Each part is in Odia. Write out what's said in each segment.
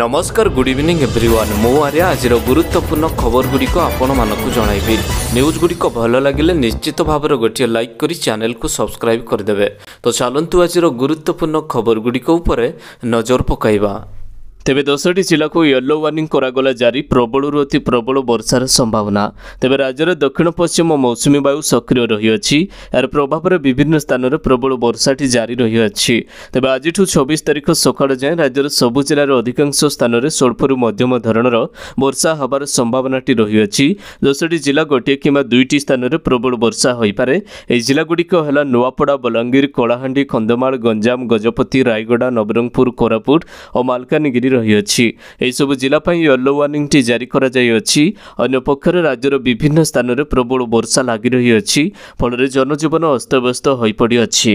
ନମସ୍କାର ଗୁଡ୍ ଇଭିନିଂ ଏଭ୍ରିୱାନ୍ ମୁଁ ଆର୍ଯ୍ୟ ଆଜିର ଗୁରୁତ୍ୱପୂର୍ଣ୍ଣ ଖବରଗୁଡ଼ିକ ଆପଣମାନଙ୍କୁ ଜଣାଇବି ନ୍ୟୁଜ୍ ଗୁଡ଼ିକ ଭଲ ଲାଗିଲେ ନିଶ୍ଚିତ ଭାବରେ ଗୋଟିଏ ଲାଇକ୍ କରି ଚ୍ୟାନେଲ୍କୁ ସବସ୍କ୍ରାଇବ୍ କରିଦେବେ ତ ଚାଲନ୍ତୁ ଆଜିର ଗୁରୁତ୍ୱପୂର୍ଣ୍ଣ ଖବରଗୁଡ଼ିକ ଉପରେ ନଜର ପକାଇବା ତେବେ ଦଶଟି ଜିଲ୍ଲାକୁ ୟେଲୋ ୱାର୍ଣ୍ଣିଂ କରାଗଲା ଜାରି ପ୍ରବଳରୁ ଅତି ପ୍ରବଳ ବର୍ଷାର ସମ୍ଭାବନା ତେବେ ରାଜ୍ୟରେ ଦକ୍ଷିଣ ପଶ୍ଚିମ ମୌସୁମୀ ବାୟୁ ସକ୍ରିୟ ରହିଅଛି ଏହାର ପ୍ରଭାବରେ ବିଭିନ୍ନ ସ୍ଥାନରେ ପ୍ରବଳ ବର୍ଷାଟି ଜାରି ରହିଅଛି ତେବେ ଆଜିଠୁ ଛବିଶ ତାରିଖ ସକାଳ ଯାଏଁ ରାଜ୍ୟର ସବୁ ଜିଲ୍ଲାର ଅଧିକାଂଶ ସ୍ଥାନରେ ସ୍ୱଳ୍ପରୁ ମଧ୍ୟମ ଧରଣର ବର୍ଷା ହେବାର ସମ୍ଭାବନାଟି ରହିଅଛି ଦଶଟି ଜିଲ୍ଲା ଗୋଟିଏ କିମ୍ବା ଦୁଇଟି ସ୍ଥାନରେ ପ୍ରବଳ ବର୍ଷା ହୋଇପାରେ ଏହି ଜିଲ୍ଲାଗୁଡ଼ିକ ହେଲା ନୂଆପଡ଼ା ବଲାଙ୍ଗୀର କଳାହାଣ୍ଡି କନ୍ଧମାଳ ଗଞ୍ଜାମ ଗଜପତି ରାୟଗଡ଼ା ନବରଙ୍ଗପୁର କୋରାପୁଟ ଓ ମାଲକାନଗିରି ରହିଅଛି ଏହିସବୁ ଜିଲ୍ଲା ପାଇଁ ୟେଲୋ ୱାର୍ଣ୍ଣିଂଟି ଜାରି କରାଯାଇଅଛି ଅନ୍ୟପକ୍ଷରେ ରାଜ୍ୟର ବିଭିନ୍ନ ସ୍ଥାନରେ ପ୍ରବଳ ବର୍ଷା ଲାଗି ରହିଅଛି ଫଳରେ ଜନଜୀବନ ଅସ୍ତବ୍ୟସ୍ତ ହୋଇପଡ଼ିଅଛି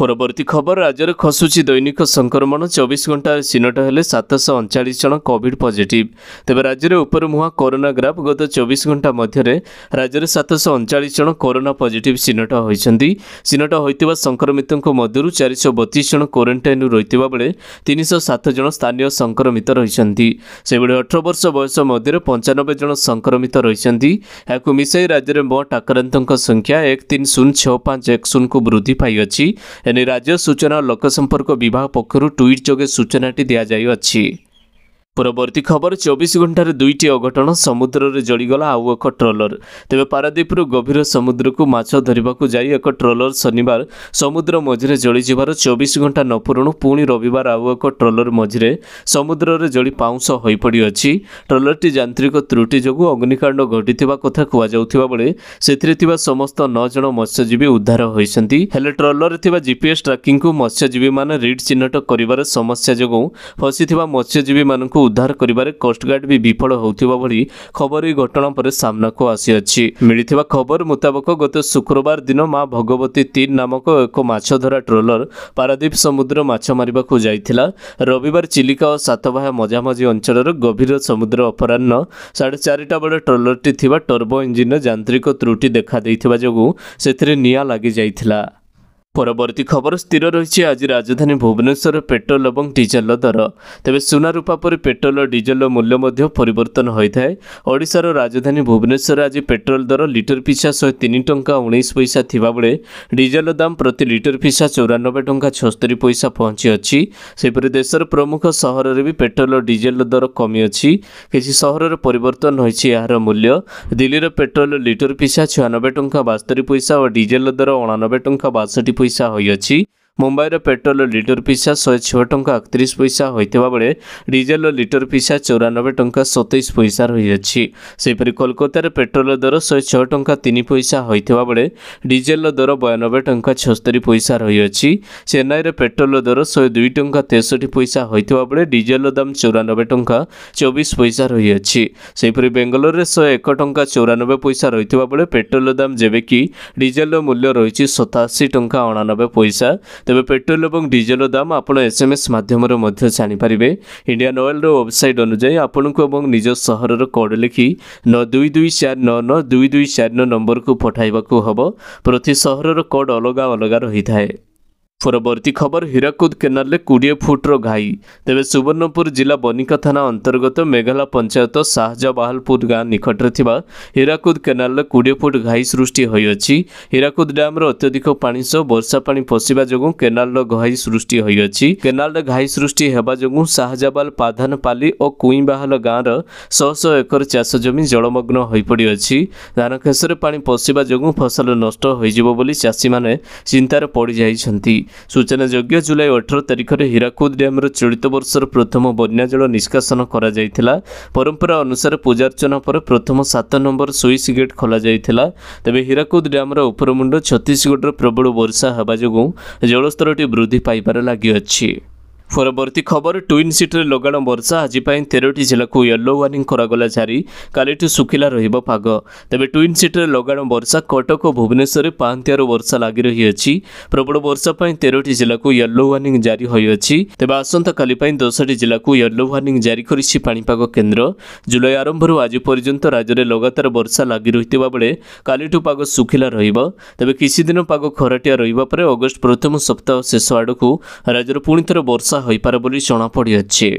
ପରବର୍ତ୍ତୀ ଖବର ରାଜ୍ୟରେ ଖସୁଛି ଦୈନିକ ସଂକ୍ରମଣ ଚବିଶ ଘଣ୍ଟାରେ ଚିହ୍ନଟ ହେଲେ ସାତଶହ ଅଣଚାଳିଶ ଜଣ କୋଭିଡ୍ ପଜିଟିଭ୍ ତେବେ ରାଜ୍ୟରେ ଉପରମୁହାଁ କରୋନା ଗ୍ରାଫ୍ ଗତ ଚବିଶ ଘଣ୍ଟା ମଧ୍ୟରେ ରାଜ୍ୟରେ ସାତଶହ ଅଣଚାଳିଶ ଜଣ କରୋନା ପଜିଟିଭ୍ ଚିହ୍ନଟ ହୋଇଛନ୍ତି ଚିହ୍ନଟ ହୋଇଥିବା ସଂକ୍ରମିତଙ୍କ ମଧ୍ୟରୁ ଚାରିଶହ ବତିଶ ଜଣ କ୍ୱାରେଣ୍ଟାଇନ୍ରୁ ରହିଥିବା ବେଳେ ତିନିଶହ ସାତ ଜଣ ସ୍ଥାନୀୟ ସଂକ୍ରମିତ ରହିଛନ୍ତି ସେହିଭଳି ଅଠର ବର୍ଷ ବୟସ ମଧ୍ୟରେ ପଞ୍ଚାନବେ ଜଣ ସଂକ୍ରମିତ ରହିଛନ୍ତି ଏହାକୁ ମିଶାଇ ରାଜ୍ୟରେ ମୋଟ ଆକ୍ରାନ୍ତଙ୍କ ସଂଖ୍ୟା ଏକ ତିନି ଶୂନ ଛଅ ପାଞ୍ଚ ଏକ ଶୂନକୁ ବୃଦ୍ଧି ପାଇଅଛି ଏନେଇ ରାଜ୍ୟ ସୂଚନା ଓ ଲୋକସମ୍ପର୍କ ବିଭାଗ ପକ୍ଷରୁ ଟ୍ୱିଟ୍ ଯୋଗେ ସୂଚନାଟି ଦିଆଯାଇଅଛି ପରବର୍ତ୍ତୀ ଖବର ଚବିଶ ଘଣ୍ଟାରେ ଦୁଇଟି ଅଘଟଣ ସମୁଦ୍ରରେ ଜଳିଗଲା ଆଉ ଏକ ଟ୍ରଲର ତେବେ ପାରାଦ୍ୱୀପରୁ ଗଭୀର ସମୁଦ୍ରକୁ ମାଛ ଧରିବାକୁ ଯାଇ ଏକ ଟ୍ରଲର ଶନିବାର ସମୁଦ୍ର ମଝିରେ ଜଳିଯିବାର ଚବିଶ ଘଣ୍ଟା ନ ନପୂରଣ ପୁଣି ରବିବାର ଆଉ ଏକ ଟ୍ରଲର ମଝିରେ ସମୁଦ୍ରରେ ଜଳି ପାଉଁଶ ହୋଇପଡ଼ିଅଛି ଟ୍ରଲରଟି ଯାନ୍ତ୍ରିକ ତ୍ରୁଟି ଯୋଗୁଁ ଅଗ୍ନିକାଣ୍ଡ ଘଟିଥିବା କଥା କୁହାଯାଉଥିବା ବେଳେ ସେଥିରେ ଥିବା ସମସ୍ତ ନଅ ଜଣ ମତ୍ସ୍ୟଜୀବୀ ଉଦ୍ଧାର ହୋଇଛନ୍ତି ହେଲେ ଟ୍ରଲରରେ ଥିବା ଜିପିଏସ୍ ଟ୍ରାକିଂକୁ ମତ୍ସ୍ୟଜୀବୀମାନେ ରିଡ୍ ଚିହ୍ନଟ କରିବାର ସମସ୍ୟା ଯୋଗୁଁ ଫସିଥିବା ମତ୍ସ୍ୟଜୀବୀମାନଙ୍କୁ ଉଦ୍ଧାର କରିବାରେ କୋଷ୍ଟଗାର୍ଡ ବି ବିଫଳ ହେଉଥିବା ଭଳି ଖବର ଏହି ଘଟଣା ପରେ ସାମ୍ନାକୁ ଆସିଅଛି ମିଳିଥିବା ଖବର ମୁତାବକ ଗତ ଶୁକ୍ରବାର ଦିନ ମା ଭଗବତୀ ତିନ୍ ନାମକ ଏକ ମାଛଧରା ଟ୍ରଲର ପାରାଦୀପ ସମୁଦ୍ର ମାଛ ମାରିବାକୁ ଯାଇଥିଲା ରବିବାର ଚିଲିକା ଓ ସାତବାହା ମଝାମଝି ଅଞ୍ଚଳର ଗଭୀର ସମୁଦ୍ର ଅପରାହ୍ନ ସାଢ଼େ ଚାରିଟା ବେଳେ ଟ୍ରଲରଟି ଥିବା ଟର୍ବୋ ଇଞ୍ଜିନ୍ର ଯାନ୍ତ୍ରିକ ତ୍ରୁଟି ଦେଖାଦେଇଥିବା ଯୋଗୁଁ ସେଥିରେ ନିଆଁ ଲାଗିଯାଇଥିଲା পরবর্তী খবর স্থির রয়েছে আজ রাজধানী ভুবনেশ্বর পেট্রোল এবং ডিজেল দর তবে সোনা রূপা পরে পেট্রোল ও ডিজেল মূল্য মধ্য পরিবর্তন হয়ে ওড়শার রাজধানী ভুবনেশ্বর আজ পেট্রোল দর লিটর পিছা শহে তিন টঙ্কা উনিশ পয়সা থাকবে ডিজেল দাম প্রতি লিটর পিছা চৌরানবে টঙ্কা ছস্তরি পয়সা পৌঁছি অছি সেপরি দেশের প্রমুখ সহরের বি পেট্রোল ও ডিজেল দর কমি অছি কিছু সহরের পরিবর্তন হয়েছে এর মূল্য দিল্লির পেট্রোল লিটর পিছা ছয়ানবে টঙ্কা বাস্তরি পয়সা ও ডিজেল দর অଣାনবে টঙ্কা বাষট্টি ପଇସା ହୋଇଅଛି ମୁମ୍ବାଇର ପେଟ୍ରୋଲ ଲିଟର ପିଛା ଶହେ ଛଅ ଟଙ୍କା ଅଠତିରିଶ ପଇସା ହୋଇଥିବା ବେଳେ ଡିଜେଲର ଲିଟର ପିଛା ଚଉରାନବେ ଟଙ୍କା ସତେଇଶ ପଇସା ରହିଅଛି ସେହିପରି କୋଲକାତାରେ ପେଟ୍ରୋଲ ଦର ଶହେ ଛଅ ଟଙ୍କା ତିନି ପଇସା ହୋଇଥିବା ବେଳେ ଡିଜେଲର ଦର ବୟାନବେ ଟଙ୍କା ଛସ୍ତରି ପଇସା ରହିଅଛି ଚେନ୍ନାଇରେ ପେଟ୍ରୋଲ ଦର ଶହେ ଦୁଇ ଟଙ୍କା ତେଷଠି ପଇସା ହୋଇଥିବା ବେଳେ ଡିଜେଲର ଦାମ ଚଉରାନବେ ଟଙ୍କା ଚବିଶ ପଇସା ରହିଅଛି ସେହିପରି ବେଙ୍ଗଲୋରରେ ଶହେ ଏକ ଟଙ୍କା ଚଉରାନବେ ପଇସା ରହିଥିବା ବେଳେ ପେଟ୍ରୋଲର ଦାମ ଯେବେକି ଡିଜେଲର ମୂଲ୍ୟ ରହିଛି ସତାଅଶୀ ଟଙ୍କା ଅଣାନବେ ପଇସା ତେବେ ପେଟ୍ରୋଲ ଏବଂ ଡିଜେଲର ଦାମ ଆପଣ ଏସ୍ଏମ୍ଏସ୍ ମାଧ୍ୟମରେ ମଧ୍ୟ ଜାଣିପାରିବେ ଇଣ୍ଡିଆନ୍ ଅଏଲ୍ର ୱେବ୍ସାଇଟ୍ ଅନୁଯାୟୀ ଆପଣଙ୍କୁ ଏବଂ ନିଜ ସହରର କୋଡ୍ ଲେଖି ନଅ ଦୁଇ ଦୁଇ ଚାରି ନଅ ନଅ ଦୁଇ ଦୁଇ ଚାରି ନଅ ନମ୍ବରକୁ ପଠାଇବାକୁ ହେବ ପ୍ରତି ସହରର କୋଡ୍ ଅଲଗା ଅଲଗା ରହିଥାଏ পরবর্তী খবর হীরাকুদ কেনালে কোড়িয়ে ফুটর ঘাই তেবে সুবর্ণপুর জেলা বনিকা থানা অন্তর্গত মেঘালা পঞ্চায়েত শাহজাবাহালপুর গাঁ নিকটে থাকা হীরাকুদ কেনালে কুড়িয়ে ফুট ঘাই সৃষ্টি হয়েছে হীরাকুদ ড্যাম্র অত্যধিক পানি সহ বর্ষা পানি পশিবা যোগ কেনালর ঘাই সৃষ্টি হয়েছে কেনালর ঘাই সৃষ্টি হওয়া যোগ শাহজাবাল পাধানপালি ও কুইবাহাল গাঁর শহ শহ একর চাষ জমি জলমগ্ন হয়ে পড়িছে ধান খেসরে পানি পশিবা যোগ ফসল নষ্ট হয়ে যাব বলে চাষী মানে চিন্তার পড়ি যাই ସୂଚନାଯୋଗ୍ୟ ଜୁଲାଇ ଅଠର ତାରିଖରେ ହୀରାକୁଦ ଡ୍ୟାମ୍ର ଚଳିତ ବର୍ଷର ପ୍ରଥମ ବନ୍ୟାଜଳ ନିଷ୍କାସନ କରାଯାଇଥିଲା ପରମ୍ପରା ଅନୁସାରେ ପୂଜାର୍ଚ୍ଚନା ପରେ ପ୍ରଥମ ସାତ ନମ୍ବର ସୁଇସ୍ ଗେଟ୍ ଖୋଲାଯାଇଥିଲା ତେବେ ହୀରାକୁଦ ଡ୍ୟାମ୍ର ଉପରମୁଣ୍ଡ ଛତିଶଗଡ଼ର ପ୍ରବଳ ବର୍ଷା ହେବା ଯୋଗୁଁ ଜଳସ୍ତରଟି ବୃଦ୍ଧି ପାଇବାରେ ଲାଗିଅଛି ପରବର୍ତ୍ତୀ ଖବର ଟ୍ୱିନ୍ ସିଟିରେ ଲଗାଣ ବର୍ଷା ଆଜି ପାଇଁ ତେରଟି ଜିଲ୍ଲାକୁ ୟେଲୋ ୱାର୍ଣ୍ଣିଂ କରାଗଲା ଜାରି କାଲିଠୁ ଶୁଖିଲା ରହିବ ପାଗ ତେବେ ଟ୍ୱିନ୍ ସିଟିରେ ଲଗାଣ ବର୍ଷା କଟକ ଓ ଭୁବନେଶ୍ୱରରେ ପାହାନ୍ତିଆରୁ ବର୍ଷା ଲାଗି ରହିଅଛି ପ୍ରବଳ ବର୍ଷା ପାଇଁ ତେରଟି ଜିଲ୍ଲାକୁ ୟେଲୋ ୱାର୍ଣ୍ଣିଂ ଜାରି ହୋଇଅଛି ତେବେ ଆସନ୍ତାକାଲି ପାଇଁ ଦଶଟି ଜିଲ୍ଲାକୁ ୟେଲୋ ୱାର୍ଣ୍ଣିଂ ଜାରି କରିଛି ପାଣିପାଗ କେନ୍ଦ୍ର ଜୁଲାଇ ଆରମ୍ଭରୁ ଆଜି ପର୍ଯ୍ୟନ୍ତ ରାଜ୍ୟରେ ଲଗାତାର ବର୍ଷା ଲାଗି ରହିଥିବା ବେଳେ କାଲିଠୁ ପାଗ ଶୁଖିଲା ରହିବ ତେବେ କିଛି ଦିନ ପାଗ ଖରାଟିଆ ରହିବା ପରେ ଅଗଷ୍ଟ ପ୍ରଥମ ସପ୍ତାହ ଶେଷ ଆଡ଼କୁ ରାଜ୍ୟର ପୁଣି ଥରେ ବର୍ଷା ହୋଇପାରେ ବୋଲି ଜଣାପଡ଼ିଅଛି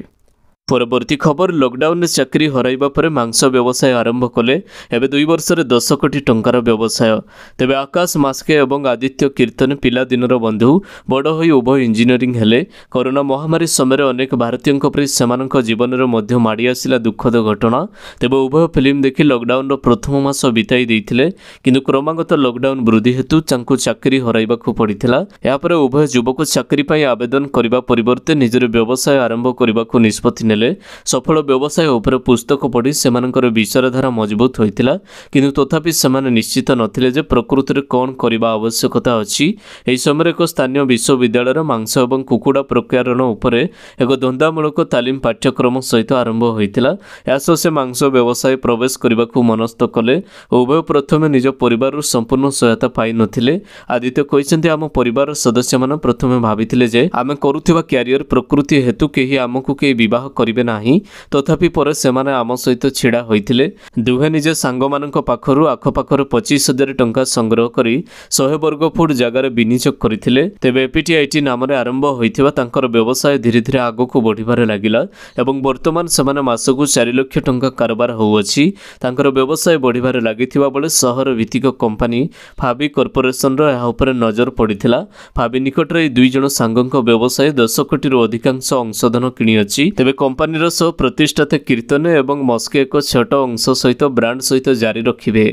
ପରବର୍ତ୍ତୀ ଖବର ଲକ୍ଡାଉନରେ ଚାକିରି ହରାଇବା ପରେ ମାଂସ ବ୍ୟବସାୟ ଆରମ୍ଭ କଲେ ଏବେ ଦୁଇ ବର୍ଷରେ ଦଶ କୋଟି ଟଙ୍କାର ବ୍ୟବସାୟ ତେବେ ଆକାଶ ମାସ୍କେ ଏବଂ ଆଦିତ୍ୟ କୀର୍ତ୍ତନ ପିଲାଦିନର ବନ୍ଧୁ ବଡ଼ ହୋଇ ଉଭୟ ଇଞ୍ଜିନିୟରିଂ ହେଲେ କରୋନା ମହାମାରୀ ସମୟରେ ଅନେକ ଭାରତୀୟଙ୍କ ପରି ସେମାନଙ୍କ ଜୀବନରେ ମଧ୍ୟ ମାଡ଼ି ଆସିଲା ଦୁଃଖଦ ଘଟଣା ତେବେ ଉଭୟ ଫିଲ୍ମ ଦେଖି ଲକ୍ଡାଉନର ପ୍ରଥମ ମାସ ବିତାଇ ଦେଇଥିଲେ କିନ୍ତୁ କ୍ରମାଗତ ଲକ୍ଡାଉନ୍ ବୃଦ୍ଧି ହେତୁ ତାଙ୍କୁ ଚାକିରି ହରାଇବାକୁ ପଡ଼ିଥିଲା ଏହାପରେ ଉଭୟ ଯୁବକ ଚାକିରି ପାଇଁ ଆବେଦନ କରିବା ପରିବର୍ତ୍ତେ ନିଜର ବ୍ୟବସାୟ ଆରମ୍ଭ କରିବାକୁ ନିଷ୍ପତ୍ତି ନେଲେ ସଫଳ ବ୍ୟବସାୟ ଉପରେ ପୁସ୍ତକ ପଢ଼ି ସେମାନଙ୍କର ବିଚାରଧାରା ମଜବୁତ ହୋଇଥିଲା କିନ୍ତୁ ତଥାପି ସେମାନେ ନିଶ୍ଚିତ ନଥିଲେ ଯେ ପ୍ରକୃତିରେ କ'ଣ କରିବା ଆବଶ୍ୟକତା ଅଛି ଏହି ସମୟରେ ଏକ ସ୍ଥାନୀୟ ବିଶ୍ୱବିଦ୍ୟାଳୟର ମାଂସ ଏବଂ କୁକୁଡ଼ା ପ୍ରକ୍ରିୟାରଣ ଉପରେ ଏକ ଧନ୍ଦାମୂଳକ ତାଲିମ ପାଠ୍ୟକ୍ରମ ସହିତ ଆରମ୍ଭ ହୋଇଥିଲା ଏହା ସହ ସେ ମାଂସ ବ୍ୟବସାୟ ପ୍ରବେଶ କରିବାକୁ ମନସ୍ଥ କଲେ ଓ ଉଭୟ ପ୍ରଥମେ ନିଜ ପରିବାରରୁ ସମ୍ପୂର୍ଣ୍ଣ ସହାୟତା ପାଇନଥିଲେ ଆଦିତ୍ୟ କହିଛନ୍ତି ଆମ ପରିବାର ସଦସ୍ୟମାନେ ପ୍ରଥମେ ଭାବିଥିଲେ ଯେ ଆମେ କରୁଥିବା କ୍ୟାରିୟର ପ୍ରକୃତି ହେତୁ କେହି ଆମକୁ କେହି ବିବାହ କରି କରିବେ ନାହିଁ ତଥାପି ପରେ ସେମାନେ ଆମ ସହିତ ଛିଡ଼ା ହୋଇଥିଲେ ଦୁହେଁ ନିଜ ସାଙ୍ଗମାନଙ୍କ ପାଖରୁ ଆଖପାଖରୁ ପଚିଶ ହଜାର ଟଙ୍କା ସଂଗ୍ରହ କରି ଶହେ ବର୍ଗ ଫୁଟ ଜାଗାରେ ବିନିଯୋଗ କରିଥିଲେ ତେବେ ଏପିଟିଆଇଟି ନାମରେ ଆରମ୍ଭ ହୋଇଥିବା ତାଙ୍କର ବ୍ୟବସାୟ ଧୀରେ ଧୀରେ ଆଗକୁ ବଢ଼ିବାରେ ଲାଗିଲା ଏବଂ ବର୍ତ୍ତମାନ ସେମାନେ ମାସକୁ ଚାରି ଲକ୍ଷ ଟଙ୍କା କାରବାର ହେଉଅଛି ତାଙ୍କର ବ୍ୟବସାୟ ବଢ଼ିବାରେ ଲାଗିଥିବା ବେଳେ ସହର ଭିତ୍ତିକ କମ୍ପାନୀ ଫାବି କର୍ପୋରେସନର ଏହା ଉପରେ ନଜର ପଡ଼ିଥିଲା ଫାବି ନିକଟରେ ଏହି ଦୁଇ ଜଣ ସାଙ୍ଗଙ୍କ ବ୍ୟବସାୟ ଦଶ କୋଟିରୁ ଅଧିକାଂଶ ଅଂଶଧନ କିଣିଅଛି ତେବେ କମ୍ପାନୀ କମ୍ପାନୀର ସ୍ୱପ୍ରତିଷ୍ଠାତା କୀର୍ତ୍ତନ ଏବଂ ମସ୍କେ ଏକ ଛୋଟ ଅଂଶ ସହିତ ବ୍ରାଣ୍ଡ ସହିତ ଜାରି ରଖିବେ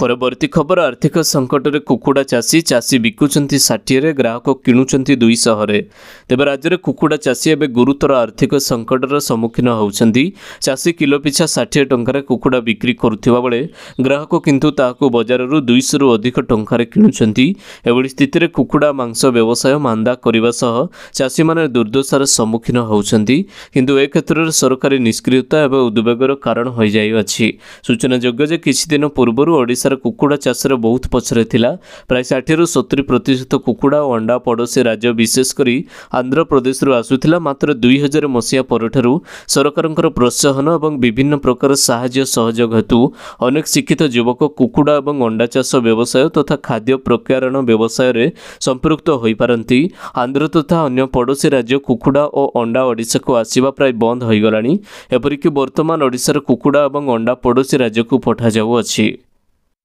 ପରବର୍ତ୍ତୀ ଖବର ଆର୍ଥିକ ସଙ୍କଟରେ କୁକୁଡ଼ା ଚାଷୀ ଚାଷୀ ବିକୁଛନ୍ତି ଷାଠିଏରେ ଗ୍ରାହକ କିଣୁଛନ୍ତି ଦୁଇଶହରେ ତେବେ ରାଜ୍ୟରେ କୁକୁଡ଼ା ଚାଷୀ ଏବେ ଗୁରୁତର ଆର୍ଥିକ ସଙ୍କଟର ସମ୍ମୁଖୀନ ହେଉଛନ୍ତି ଚାଷୀ କିଲୋ ପିଛା ଷାଠିଏ ଟଙ୍କାରେ କୁକୁଡ଼ା ବିକ୍ରି କରୁଥିବା ବେଳେ ଗ୍ରାହକ କିନ୍ତୁ ତାହାକୁ ବଜାରରୁ ଦୁଇଶହରୁ ଅଧିକ ଟଙ୍କାରେ କିଣୁଛନ୍ତି ଏଭଳି ସ୍ଥିତିରେ କୁକୁଡ଼ା ମାଂସ ବ୍ୟବସାୟ ମାନ୍ଦା କରିବା ସହ ଚାଷୀମାନେ ଦୁର୍ଦ୍ଦଶାର ସମ୍ମୁଖୀନ ହେଉଛନ୍ତି କିନ୍ତୁ ଏ କ୍ଷେତ୍ରରେ ସରକାରୀ ନିଷ୍କ୍ରିୟତା ଏବଂ ଉଦ୍ବେଗର କାରଣ ହୋଇଯାଇଅଛି ସୂଚନାଯୋଗ୍ୟ ଯେ କିଛିଦିନ ପୂର୍ବରୁ ଓଡ଼ିଶା ଓଡ଼ିଶାର କୁକୁଡ଼ା ଚାଷରେ ବହୁତ ପଛରେ ଥିଲା ପ୍ରାୟ ଷାଠିଏରୁ ସତୁରି ପ୍ରତିଶତ କୁକୁଡ଼ା ଓ ଅଣ୍ଡା ପଡ଼ୋଶୀ ରାଜ୍ୟ ବିଶେଷ କରି ଆନ୍ଧ୍ରପ୍ରଦେଶରୁ ଆସୁଥିଲା ମାତ୍ର ଦୁଇ ହଜାର ମସିହା ପରଠାରୁ ସରକାରଙ୍କର ପ୍ରୋତ୍ସାହନ ଏବଂ ବିଭିନ୍ନ ପ୍ରକାର ସାହାଯ୍ୟ ସହଯୋଗ ହେତୁ ଅନେକ ଶିକ୍ଷିତ ଯୁବକ କୁକୁଡ଼ା ଏବଂ ଅଣ୍ଡା ଚାଷ ବ୍ୟବସାୟ ତଥା ଖାଦ୍ୟ ପ୍ରକ୍ରିୟାରଣ ବ୍ୟବସାୟରେ ସମ୍ପୃକ୍ତ ହୋଇପାରନ୍ତି ଆନ୍ଧ୍ର ତଥା ଅନ୍ୟ ପଡ଼ୋଶୀ ରାଜ୍ୟ କୁକୁଡ଼ା ଓ ଅଣ୍ଡା ଓଡ଼ିଶାକୁ ଆସିବା ପ୍ରାୟ ବନ୍ଦ ହୋଇଗଲାଣି ଏପରିକି ବର୍ତ୍ତମାନ ଓଡ଼ିଶାର କୁକୁଡ଼ା ଏବଂ ଅଣ୍ଡା ପଡ଼ୋଶୀ ରାଜ୍ୟକୁ ପଠାଯାଉଅଛି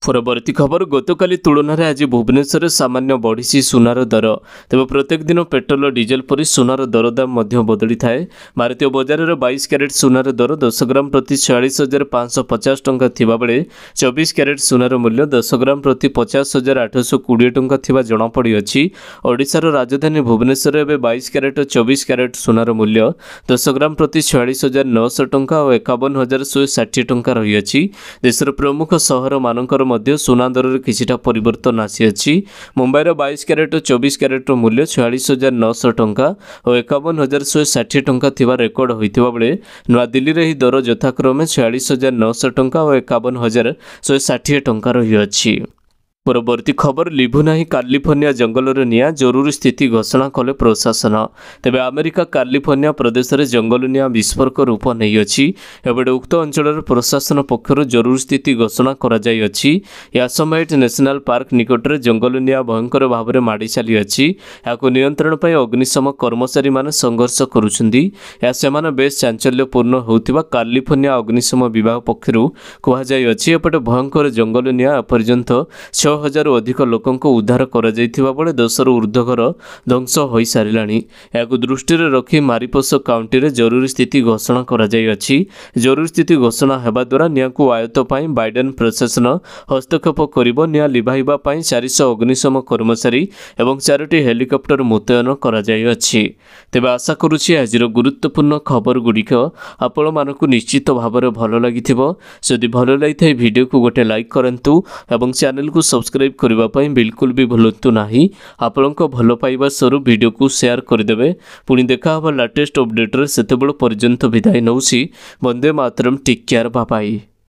পরবর্তী খবর গতকালি তুলনায় আজ ভুবনেশ্বরে সামান্য বড়িছি সুনার দর তবে প্রত্যেক দিন পেট্রোল ও ডিজেল পরি সোনার দরদাম মধ্য বদলি থাকে ভারতীয় বজারের বাইশ ক্যারেট সুনার দর দশ গ্রাম প্রতি ছয়াশ হাজার পাঁচশহ পচাশ টঙ্কা থাকবে চবিশ ক্যারেট সুনার মূল্য দশ গ্রাম প্রতি পচাশ হাজার আঠশ কোড়িয়ে টঙ্কা থাকা জনাপড়ি ওড়শার রাজধানী ভুবনেশ্বর এবে বাইশ ক্যারেট ও চবিশ ক্যারেট সুনার মূল্য দশ গ্রাম প্রতি ছয়াশ হাজার নশহ টঙ্কা ও একাবন হাজার শহে ষাঠিয়ে টঙ্কা রয়েছে দেশের প্রমুখ সহর মানুষ ମଧ୍ୟ ସୁନା ଦରରେ କିଛିଟା ପରିବର୍ତ୍ତନ ଆସିଅଛି ମୁମ୍ବାଇର ବାଇଶ କ୍ୟାରେଟ୍ ଓ ଚବିଶ କ୍ୟାରେଟ୍ର ମୂଲ୍ୟ ଛୟାଳିଶ ହଜାର ନଅଶହ ଟଙ୍କା ଓ ଏକାବନ ହଜାର ଶହେ ଷାଠିଏ ଟଙ୍କା ଥିବା ରେକର୍ଡ ହୋଇଥିବା ବେଳେ ନୂଆଦିଲ୍ଲୀରେ ଏହି ଦର ଯଥାକ୍ରମେ ଛୟାଳିଶ ହଜାର ନଅଶହ ଟଙ୍କା ଓ ଏକାବନ ହଜାର ଶହେ ଷାଠିଏ ଟଙ୍କା ରହିଅଛି ପରବର୍ତ୍ତୀ ଖବର ଲିଭୁନାହିଁ କାଲିଫର୍ଣ୍ଣିଆ ଜଙ୍ଗଲରେ ନିଆଁ ଜରୁରୀ ସ୍ଥିତି ଘୋଷଣା କଲେ ପ୍ରଶାସନ ତେବେ ଆମେରିକା କାଲିଫର୍ଣ୍ଣିଆ ପ୍ରଦେଶରେ ଜଙ୍ଗଲ ନିଆଁ ବିସ୍ଫୋରକ ରୂପ ନେଇଅଛି ଏବେ ଉକ୍ତ ଅଞ୍ଚଳର ପ୍ରଶାସନ ପକ୍ଷରୁ ଜରୁରୀ ସ୍ଥିତି ଘୋଷଣା କରାଯାଇଅଛି ୟାସମାଇଟ୍ ନ୍ୟାସନାଲ୍ ପାର୍କ ନିକଟରେ ଜଙ୍ଗଲ ନିଆଁ ଭୟଙ୍କର ଭାବରେ ମାଡ଼ି ଚାଲିଅଛି ଏହାକୁ ନିୟନ୍ତ୍ରଣ ପାଇଁ ଅଗ୍ନିଶମ କର୍ମଚାରୀମାନେ ସଂଘର୍ଷ କରୁଛନ୍ତି ଏହା ସେମାନେ ବେଶ୍ ଚାଞ୍ଚଲ୍ୟପୂର୍ଣ୍ଣ ହେଉଥିବା କାଲିଫର୍ଣ୍ଣିଆ ଅଗ୍ନିଶମ ବିଭାଗ ପକ୍ଷରୁ କୁହାଯାଇଅଛି ଏପଟେ ଭୟଙ୍କର ଜଙ୍ଗଲ ନିଆଁ ଏପର୍ଯ୍ୟନ୍ତ ଛଅ ହଜାରରୁ ଅଧିକ ଲୋକଙ୍କୁ ଉଦ୍ଧାର କରାଯାଇଥିବା ବେଳେ ଦଶର ଉର୍ଦ୍ଧ୍ୱଘର ଧ୍ୱଂସ ହୋଇସାରିଲାଣି ଏହାକୁ ଦୃଷ୍ଟିରେ ରଖି ମାରିପୋଷ କାଉଣ୍ଟିରେ ଜରୁରୀ ସ୍ଥିତି ଘୋଷଣା କରାଯାଇଅଛି ଜରୁରୀ ସ୍ଥିତି ଘୋଷଣା ହେବା ଦ୍ୱାରା ନିଆଁକୁ ଆୟତ୍ତ ପାଇଁ ବାଇଡେନ୍ ପ୍ରଶାସନ ହସ୍ତକ୍ଷେପ କରିବ ନିଆଁ ଲିଭାଇବା ପାଇଁ ଚାରିଶହ ଅଗ୍ନିଶମ କର୍ମଚାରୀ ଏବଂ ଚାରୋଟି ହେଲିକପ୍ଟର ମୁତୟନ କରାଯାଇଅଛି ତେବେ ଆଶା କରୁଛି ଆଜିର ଗୁରୁତ୍ୱପୂର୍ଣ୍ଣ ଖବରଗୁଡ଼ିକ ଆପଣମାନଙ୍କୁ ନିଶ୍ଚିତ ଭାବରେ ଭଲ ଲାଗିଥିବ ଯଦି ଭଲ ଲାଗିଥାଏ ଭିଡ଼ିଓକୁ ଗୋଟେ ଲାଇକ୍ କରନ୍ତୁ ଏବଂ ଚ୍ୟାନେଲକୁ ସବ୍ सब्सक्राइब करने बिल्कुल भी भूलु ना आपण भल पाइबा सर भिड को सेयार करदे पुणी देखा हाँ लाटेस्ट अपडेट्रेत पर्यटन विदाय नौ बंदे मातरम टिक केयर बाबाई